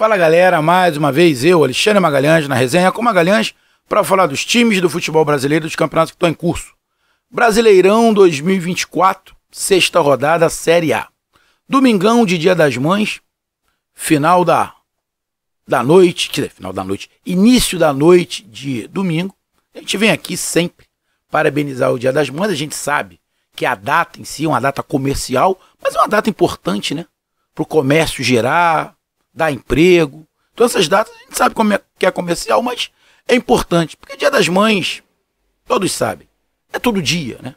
Fala galera, mais uma vez eu, Alexandre Magalhães, na resenha com Magalhães, para falar dos times do futebol brasileiro dos campeonatos que estão em curso. Brasileirão 2024, sexta rodada, Série A. Domingão de Dia das Mães, final da, da noite, que é final da noite, início da noite de domingo. A gente vem aqui sempre parabenizar o Dia das Mães, a gente sabe que a data em si é uma data comercial, mas é uma data importante, né? Para o comércio gerar, dá emprego. Então essas datas a gente sabe como é, que é comercial, mas é importante. Porque dia das mães, todos sabem, é todo dia, né?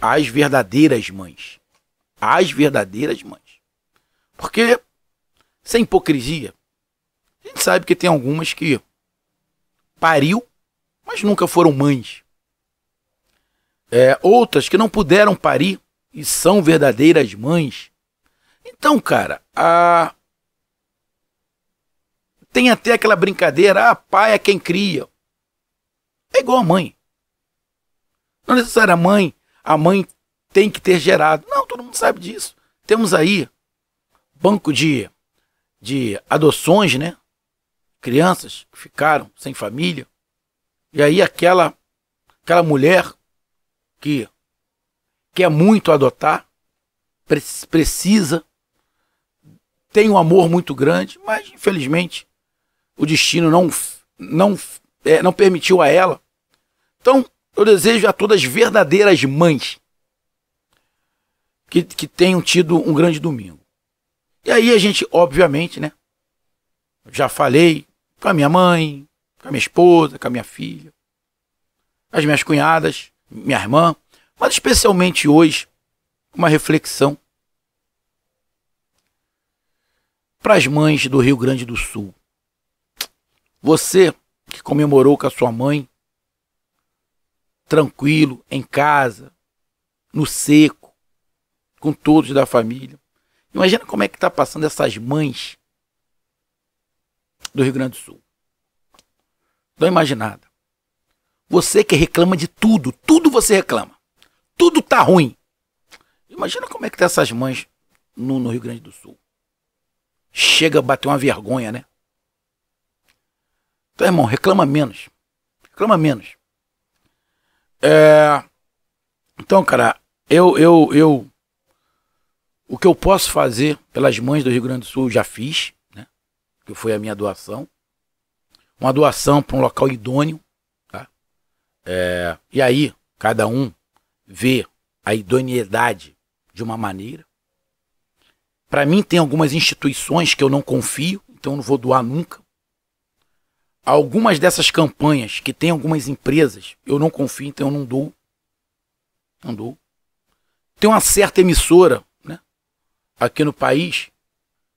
As verdadeiras mães. As verdadeiras mães. Porque, sem hipocrisia, a gente sabe que tem algumas que pariu, mas nunca foram mães. É, outras que não puderam parir e são verdadeiras mães. Então, cara, a tem até aquela brincadeira, ah, pai é quem cria. É igual a mãe. Não é necessário a mãe, a mãe tem que ter gerado. Não, todo mundo sabe disso. Temos aí banco de, de adoções, né? Crianças que ficaram sem família. E aí aquela aquela mulher que quer muito adotar, precisa, tem um amor muito grande, mas infelizmente o destino não, não, é, não permitiu a ela. Então, eu desejo a todas verdadeiras mães que, que tenham tido um grande domingo. E aí a gente, obviamente, né? Já falei com a minha mãe, com a minha esposa, com a minha filha, as minhas cunhadas, minha irmã, mas especialmente hoje, uma reflexão para as mães do Rio Grande do Sul. Você que comemorou com a sua mãe, tranquilo, em casa, no seco, com todos da família. Imagina como é que está passando essas mães do Rio Grande do Sul. imagina imaginada. Você que reclama de tudo, tudo você reclama. Tudo tá ruim. Imagina como é que tá essas mães no, no Rio Grande do Sul. Chega a bater uma vergonha, né? Então, irmão, reclama menos. Reclama menos. É... Então, cara, eu, eu, eu. O que eu posso fazer pelas mães do Rio Grande do Sul, eu já fiz, né? Que foi a minha doação. Uma doação para um local idôneo. Tá? É... E aí, cada um vê a idoneidade de uma maneira. Para mim, tem algumas instituições que eu não confio, então eu não vou doar nunca algumas dessas campanhas que tem algumas empresas, eu não confio, então eu não dou. Não dou. Tem uma certa emissora, né? Aqui no país,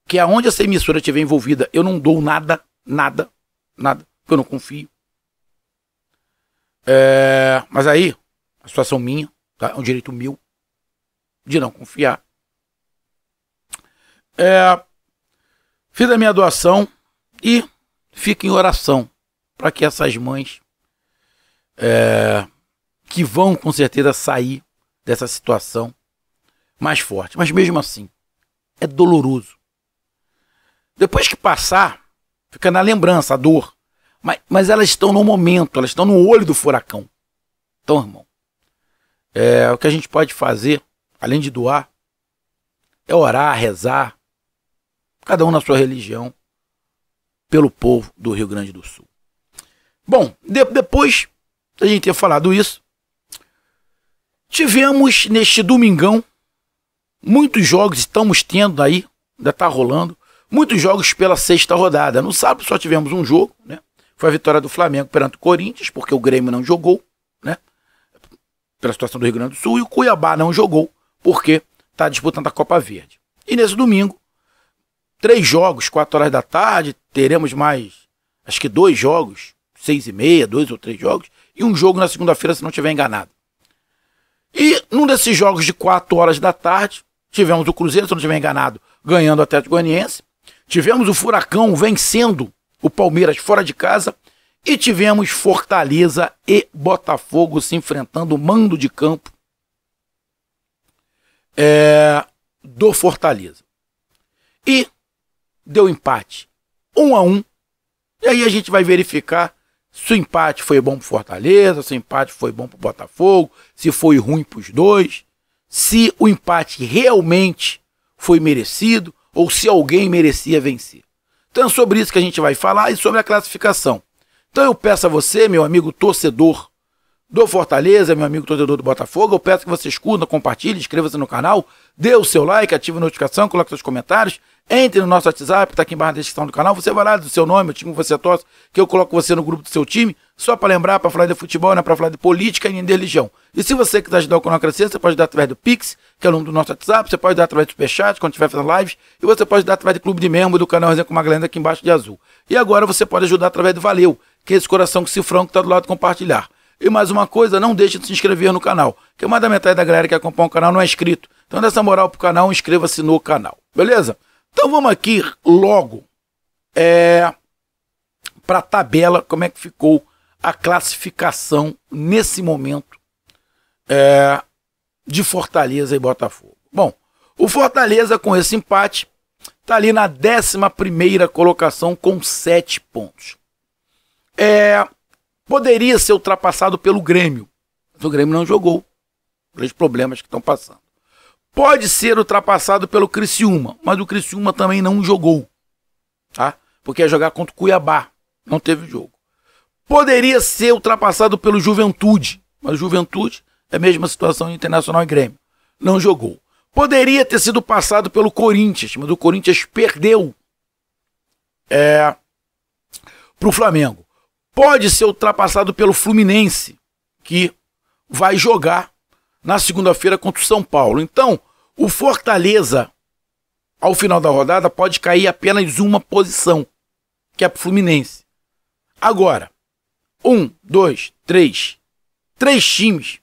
que aonde essa emissora estiver envolvida, eu não dou nada, nada, nada, porque eu não confio. É, mas aí, a situação minha, tá? É um direito meu de não confiar. É, fiz a minha doação e fica em oração para que essas mães é, que vão com certeza sair dessa situação mais forte. Mas mesmo assim, é doloroso. Depois que passar, fica na lembrança a dor. Mas, mas elas estão no momento, elas estão no olho do furacão. Então, irmão, é, o que a gente pode fazer, além de doar, é orar, rezar, cada um na sua religião pelo povo do Rio Grande do Sul. Bom, de, depois da gente ter falado isso, tivemos neste domingão muitos jogos, estamos tendo aí, ainda está rolando, muitos jogos pela sexta rodada. No sábado só tivemos um jogo, né? Foi a vitória do Flamengo perante o Corinthians, porque o Grêmio não jogou, né? Pela situação do Rio Grande do Sul, e o Cuiabá não jogou, porque está disputando a Copa Verde. E nesse domingo três jogos, quatro horas da tarde, teremos mais, acho que dois jogos, seis e meia, dois ou três jogos, e um jogo na segunda-feira, se não estiver enganado. E num desses jogos de quatro horas da tarde, tivemos o Cruzeiro, se não estiver enganado, ganhando o Atlético Goianiense, tivemos o Furacão vencendo o Palmeiras fora de casa, e tivemos Fortaleza e Botafogo se enfrentando, mando de campo é, do Fortaleza. E deu empate. Um a um. E aí a gente vai verificar se o empate foi bom para Fortaleza, se o empate foi bom para Botafogo, se foi ruim para os dois, se o empate realmente foi merecido ou se alguém merecia vencer. Então é sobre isso que a gente vai falar e sobre a classificação. Então eu peço a você, meu amigo torcedor, do Fortaleza, meu amigo torcedor do Botafogo. Eu peço que você escuta, compartilhe, inscreva-se no canal, dê o seu like, ative a notificação, coloque seus comentários, entre no nosso WhatsApp, tá aqui embaixo na descrição do canal. Você vai lá do seu nome, o time que você torce, que eu coloco você no grupo do seu time, só para lembrar, para falar de futebol, não é para falar de política nem de religião. E se você quiser ajudar o canal a crescer, você pode dar através do Pix, que é o nome do nosso WhatsApp, você pode dar através do Superchat, quando estiver fazendo lives, e você pode dar através do clube de membro do canal Resenha com Magalhães aqui embaixo de azul. E agora você pode ajudar através do Valeu, que é esse coração que cifrão que está do lado compartilhar. E mais uma coisa, não deixe de se inscrever no canal, que mais da metade da galera que acompanha o canal não é inscrito. Então dessa moral pro canal, inscreva-se no canal, beleza? Então vamos aqui logo é, para a tabela, como é que ficou a classificação nesse momento é, de Fortaleza e Botafogo. Bom, o Fortaleza com esse empate está ali na 11 colocação com 7 pontos. É, poderia ser ultrapassado pelo Grêmio, mas o Grêmio não jogou, pelos problemas que estão passando. Pode ser ultrapassado pelo Criciúma, mas o Criciúma também não jogou, tá? Porque ia jogar contra o Cuiabá, não teve jogo. Poderia ser ultrapassado pelo Juventude, mas o Juventude é a mesma situação Internacional e Grêmio, não jogou. Poderia ter sido passado pelo Corinthians, mas o Corinthians perdeu é, para o Flamengo pode ser ultrapassado pelo Fluminense, que vai jogar na segunda-feira contra o São Paulo. Então, o Fortaleza, ao final da rodada, pode cair apenas uma posição, que é para o Fluminense. Agora, um, dois, três, três times,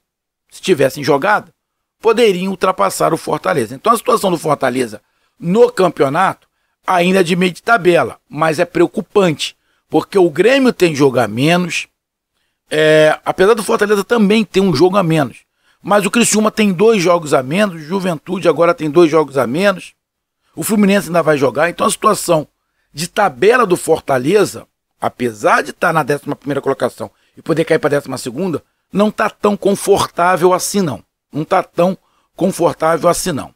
se tivessem jogado, poderiam ultrapassar o Fortaleza. Então, a situação do Fortaleza no campeonato ainda é de meio de tabela, mas é preocupante porque o Grêmio tem jogo a menos. É, apesar do Fortaleza também tem um jogo a menos. Mas o Criciúma tem dois jogos a menos, Juventude agora tem dois jogos a menos. O Fluminense ainda vai jogar, então a situação de tabela do Fortaleza, apesar de estar tá na 11 colocação e poder cair para a 12 não está tão confortável assim não. Não está tão confortável assim não.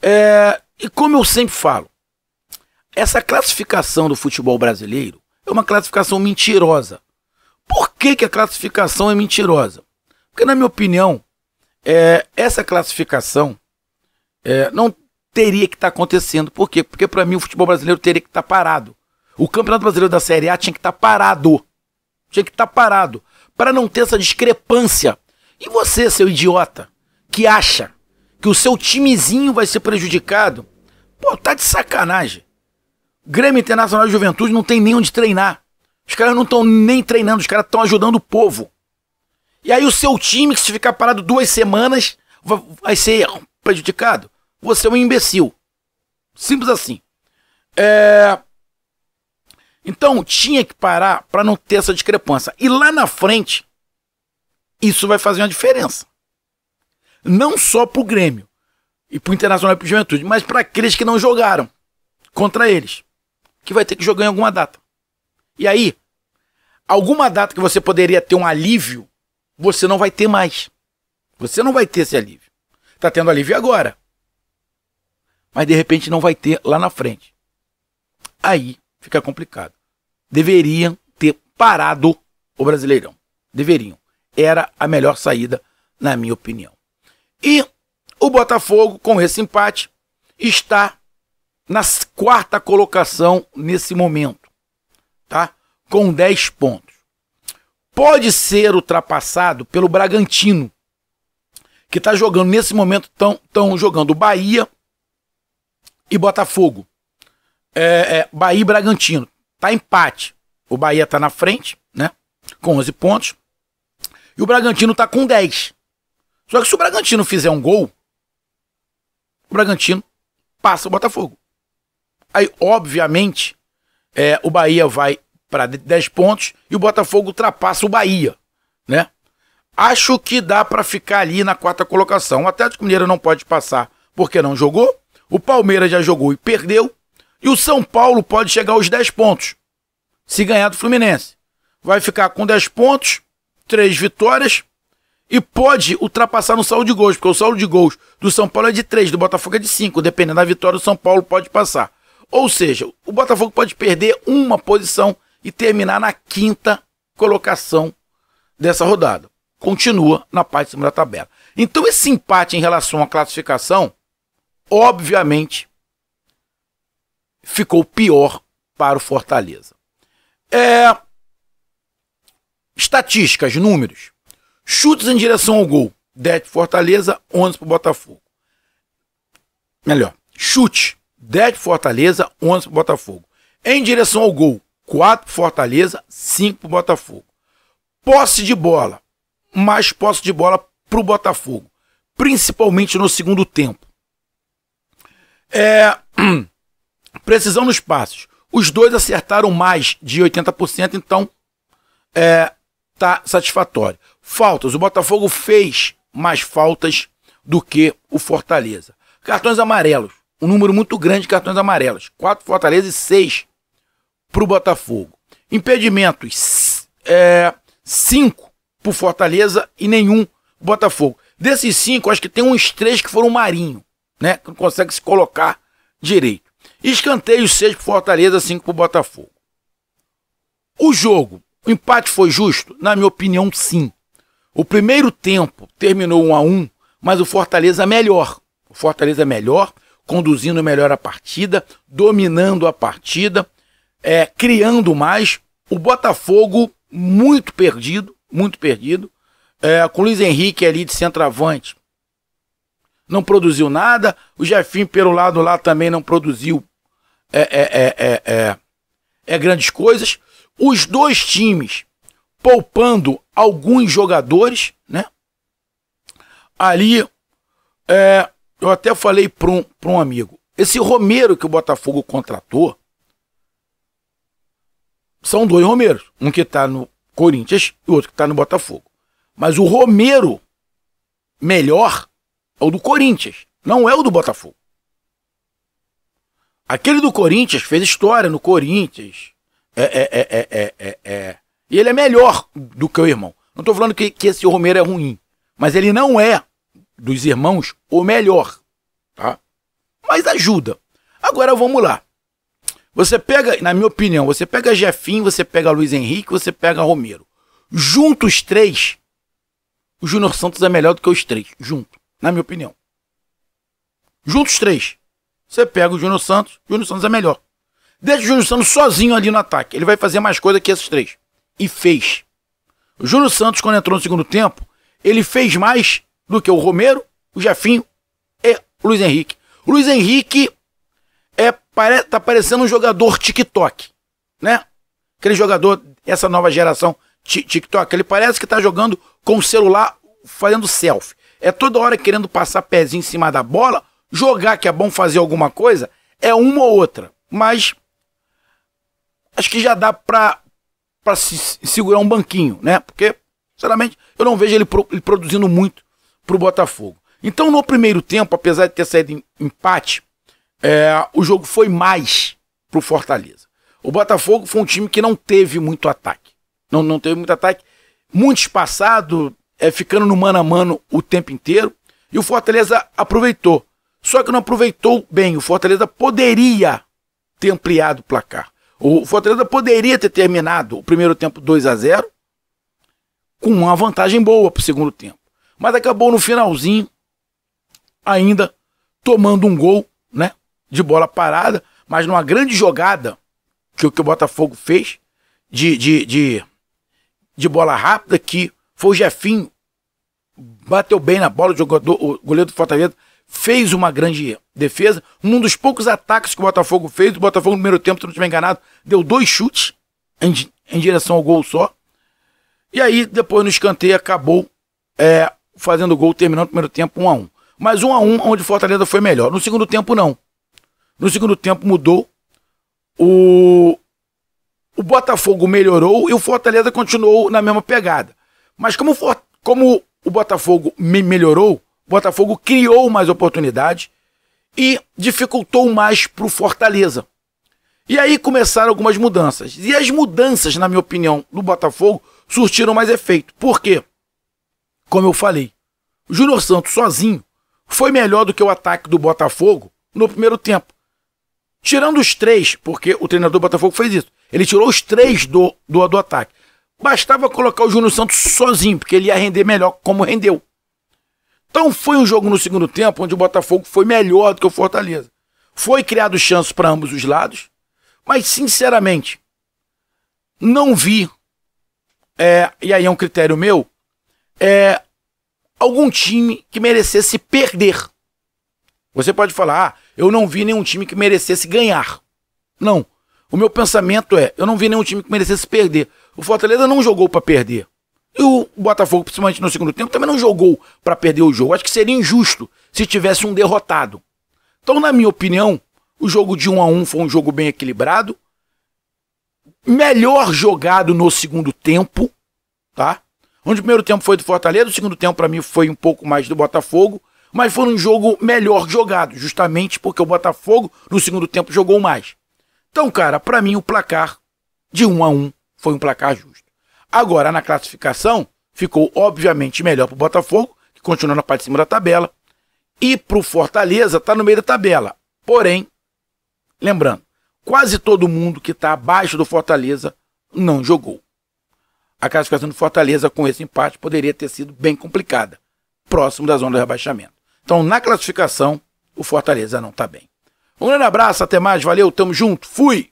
É, e como eu sempre falo, essa classificação do futebol brasileiro é uma classificação mentirosa. Por que, que a classificação é mentirosa? Porque, na minha opinião, é, essa classificação é, não teria que estar tá acontecendo. Por quê? Porque, para mim, o futebol brasileiro teria que estar tá parado. O Campeonato Brasileiro da Série A tinha que estar tá parado. Tinha que estar tá parado. Para não ter essa discrepância. E você, seu idiota, que acha que o seu timezinho vai ser prejudicado, pô, tá de sacanagem. Grêmio Internacional de Juventude não tem nem onde treinar. Os caras não estão nem treinando, os caras estão ajudando o povo. E aí o seu time, que se ficar parado duas semanas, vai ser prejudicado. Você é um imbecil. Simples assim. É... Então tinha que parar para não ter essa discrepância. E lá na frente, isso vai fazer uma diferença. Não só para o Grêmio e para o Internacional e para Juventude, mas para aqueles que não jogaram contra eles que vai ter que jogar em alguma data. E aí, alguma data que você poderia ter um alívio, você não vai ter mais. Você não vai ter esse alívio. Tá tendo alívio agora. Mas de repente não vai ter lá na frente. Aí fica complicado. Deveriam ter parado o Brasileirão. Deveriam. Era a melhor saída, na minha opinião. E o Botafogo, com esse empate, está na quarta colocação nesse momento, tá? Com 10 pontos. Pode ser ultrapassado pelo Bragantino, que está jogando nesse momento, estão jogando Bahia e Botafogo. É, é, Bahia e Bragantino. Tá empate. O Bahia tá na frente, né? Com 11 pontos. E o Bragantino tá com 10. Só que se o Bragantino fizer um gol, o Bragantino passa o Botafogo. Aí, obviamente, é, o Bahia vai para 10 pontos e o Botafogo ultrapassa o Bahia, né? Acho que dá para ficar ali na quarta colocação. O Atlético Mineiro não pode passar porque não jogou. O Palmeiras já jogou e perdeu. E o São Paulo pode chegar aos 10 pontos se ganhar do Fluminense. Vai ficar com 10 pontos, 3 vitórias e pode ultrapassar no saldo de gols, porque o saldo de gols do São Paulo é de 3, do Botafogo é de 5. Dependendo da vitória, o São Paulo pode passar. Ou seja, o Botafogo pode perder uma posição e terminar na quinta colocação dessa rodada. Continua na parte de cima da tabela. Então, esse empate em relação à classificação, obviamente, ficou pior para o Fortaleza. É... Estatísticas, números. Chutes em direção ao gol, 10 para Fortaleza, 11 para o Botafogo. Melhor, chute 10 Fortaleza, 11 pro Botafogo. Em direção ao gol, 4 para Fortaleza, 5 pro Botafogo. Posse de bola, mais posse de bola para o Botafogo, principalmente no segundo tempo. É, precisão nos passos. Os dois acertaram mais de 80%, então é, tá satisfatório. Faltas, o Botafogo fez mais faltas do que o Fortaleza. Cartões amarelos um número muito grande de cartões amarelos. Quatro Fortaleza e seis para o Botafogo. Impedimentos, é, cinco para Fortaleza e nenhum Botafogo. Desses cinco, acho que tem uns três que foram Marinho, né? Que não consegue se colocar direito. Escanteio seis para Fortaleza, cinco para Botafogo. O jogo, o empate foi justo? Na minha opinião, sim. O primeiro tempo terminou 1 um a 1 um, mas o Fortaleza melhor. O Fortaleza é melhor, conduzindo melhor a partida, dominando a partida, é, criando mais. O Botafogo muito perdido, muito perdido. É, com o Luiz Henrique ali de centroavante, não produziu nada. O Jefim pelo lado lá também não produziu é é é, é, é, é, grandes coisas. Os dois times poupando alguns jogadores, né? Ali eu até falei para um, um amigo: esse Romero que o Botafogo contratou são dois Romeiros. Um que está no Corinthians e o outro que está no Botafogo. Mas o Romero melhor é o do Corinthians, não é o do Botafogo. Aquele do Corinthians fez história no Corinthians. É, é, é, é E ele é melhor do que o irmão. Não estou falando que, que esse Romero é ruim, mas ele não é dos irmãos o melhor, tá? Mas ajuda. Agora vamos lá. Você pega, na minha opinião, você pega Jefim, você pega Luiz Henrique, você pega Romero. Juntos três, o Júnior Santos é melhor do que os três, junto, na minha opinião. Juntos três. Você pega o Júnior Santos, o Júnior Santos é melhor. Deixa o Júnior Santos sozinho ali no ataque. Ele vai fazer mais coisa que esses três. E fez. O Júnior Santos, quando entrou no segundo tempo, ele fez mais do que o Romero, o Jefinho e o Luiz Henrique. O Luiz Henrique é, pare, tá parecendo um jogador TikTok, né? Aquele jogador, essa nova geração TikTok, ele parece que tá jogando com o celular fazendo selfie. É toda hora querendo passar pezinho em cima da bola, jogar que é bom fazer alguma coisa, é uma ou outra. Mas acho que já dá pra, pra se, segurar um banquinho, né? Porque, sinceramente, eu não vejo ele, pro, ele produzindo muito para o Botafogo. Então, no primeiro tempo, apesar de ter saído em empate, é, o jogo foi mais para o Fortaleza. O Botafogo foi um time que não teve muito ataque. Não, não teve muito ataque. Muito espaçado, é, ficando no mano a mano o tempo inteiro. E o Fortaleza aproveitou. Só que não aproveitou bem. O Fortaleza poderia ter ampliado o placar. O Fortaleza poderia ter terminado o primeiro tempo 2 a 0 com uma vantagem boa para o segundo tempo mas acabou no finalzinho ainda tomando um gol, né? De bola parada, mas numa grande jogada que o que o Botafogo fez de, de, de, de bola rápida que foi o Jefinho bateu bem na bola, o, jogador, o goleiro do Fortaleza fez uma grande defesa. Um dos poucos ataques que o Botafogo fez, o Botafogo no primeiro tempo, se não estiver enganado, deu dois chutes em, em direção ao gol só. E aí, depois no escanteio, acabou é, fazendo gol, terminando o primeiro tempo 1 a 1 Mas 1 a 1 onde Fortaleza foi melhor. No segundo tempo, não. No segundo tempo mudou. O, o Botafogo melhorou e o Fortaleza continuou na mesma pegada. Mas como, for... como o Botafogo me melhorou, o Botafogo criou mais oportunidade e dificultou mais para o Fortaleza. E aí começaram algumas mudanças. E as mudanças, na minha opinião, do Botafogo surtiram mais efeito. Por quê? como eu falei. O Júnior Santos sozinho foi melhor do que o ataque do Botafogo no primeiro tempo. Tirando os três, porque o treinador do Botafogo fez isso. Ele tirou os três do, do, do ataque. Bastava colocar o Júnior Santos sozinho, porque ele ia render melhor como rendeu. Então foi um jogo no segundo tempo onde o Botafogo foi melhor do que o Fortaleza. Foi criado chance para ambos os lados, mas sinceramente, não vi, é, e aí é um critério meu, é, algum time que merecesse perder. Você pode falar, ah, eu não vi nenhum time que merecesse ganhar. Não. O meu pensamento é, eu não vi nenhum time que merecesse perder. O Fortaleza não jogou para perder. E o Botafogo, principalmente no segundo tempo, também não jogou para perder o jogo. Acho que seria injusto se tivesse um derrotado. Então, na minha opinião, o jogo de 1 um a 1 um foi um jogo bem equilibrado. Melhor jogado no segundo tempo, tá? Onde o primeiro tempo foi do Fortaleza, o segundo tempo para mim foi um pouco mais do Botafogo, mas foi um jogo melhor jogado, justamente porque o Botafogo no segundo tempo jogou mais. Então, cara, para mim o placar de 1 um a 1 um foi um placar justo. Agora, na classificação, ficou obviamente melhor para o Botafogo, que continua na parte de cima da tabela, e para o Fortaleza está no meio da tabela. Porém, lembrando, quase todo mundo que está abaixo do Fortaleza não jogou a classificação do Fortaleza com esse empate poderia ter sido bem complicada, próximo da zona de rebaixamento. Então, na classificação, o Fortaleza não está bem. Um grande abraço, até mais, valeu, tamo junto, fui!